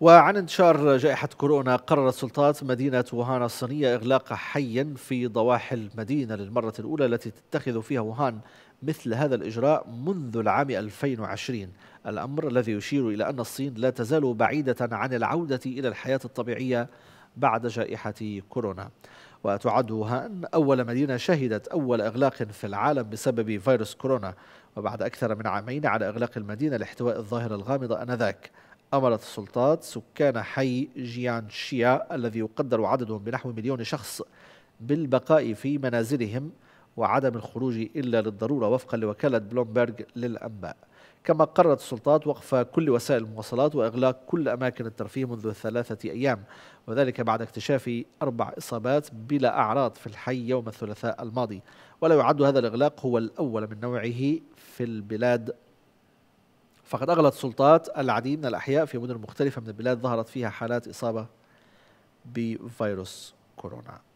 وعن انتشار جائحة كورونا قررت سلطات مدينة ووهان الصينية إغلاق حيا في ضواحي المدينة للمرة الأولى التي تتخذ فيها ووهان مثل هذا الإجراء منذ العام 2020 الأمر الذي يشير إلى أن الصين لا تزال بعيدة عن العودة إلى الحياة الطبيعية بعد جائحة كورونا وتعد ووهان أول مدينة شهدت أول إغلاق في العالم بسبب فيروس كورونا وبعد أكثر من عامين على إغلاق المدينة لاحتواء الظاهرة الغامضة آنذاك أمرت السلطات سكان حي جيان شيا الذي يقدر عددهم بنحو مليون شخص بالبقاء في منازلهم وعدم الخروج إلا للضرورة وفقا لوكالة بلومبرغ للأنباء كما قررت السلطات وقف كل وسائل المواصلات وإغلاق كل أماكن الترفيه منذ ثلاثة أيام وذلك بعد اكتشاف أربع إصابات بلا أعراض في الحي يوم الثلاثاء الماضي ولا يعد هذا الإغلاق هو الأول من نوعه في البلاد فقد أغلت سلطات العديد من الأحياء في مدن مختلفة من البلاد ظهرت فيها حالات إصابة بفيروس كورونا